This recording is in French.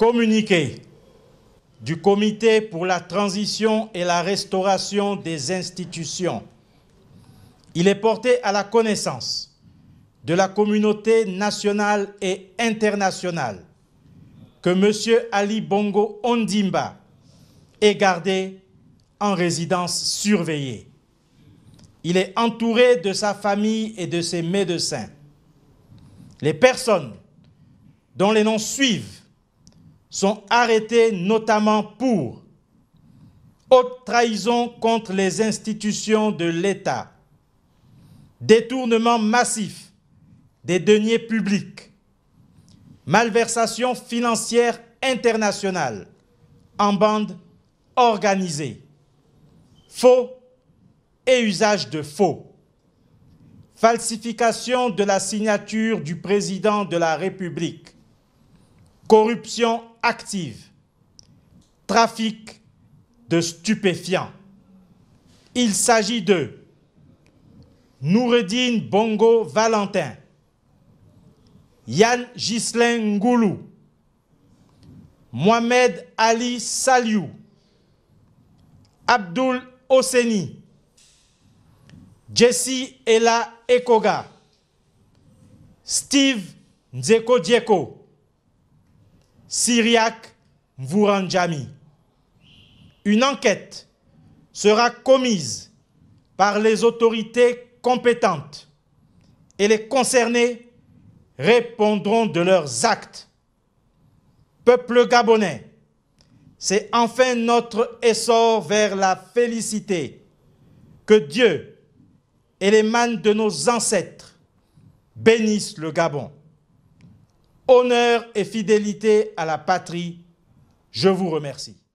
communiqué du Comité pour la transition et la restauration des institutions. Il est porté à la connaissance de la communauté nationale et internationale que M. Ali Bongo Ondimba est gardé en résidence surveillée. Il est entouré de sa famille et de ses médecins. Les personnes dont les noms suivent sont arrêtés notamment pour haute trahison contre les institutions de l'État, détournement massif des deniers publics, malversation financière internationale en bande organisée, faux et usage de faux, falsification de la signature du président de la République, corruption active, trafic de stupéfiants. Il s'agit de Noureddine Bongo Valentin, Yann Ghislain Ngoulou, Mohamed Ali Saliou, Abdul Oseni, Jesse Ella Ekoga, Steve Nzeko Dieko, Syriac Mvouranjami. Une enquête sera commise par les autorités compétentes et les concernés répondront de leurs actes. Peuple gabonais, c'est enfin notre essor vers la félicité que Dieu et les mânes de nos ancêtres bénissent le Gabon honneur et fidélité à la patrie. Je vous remercie.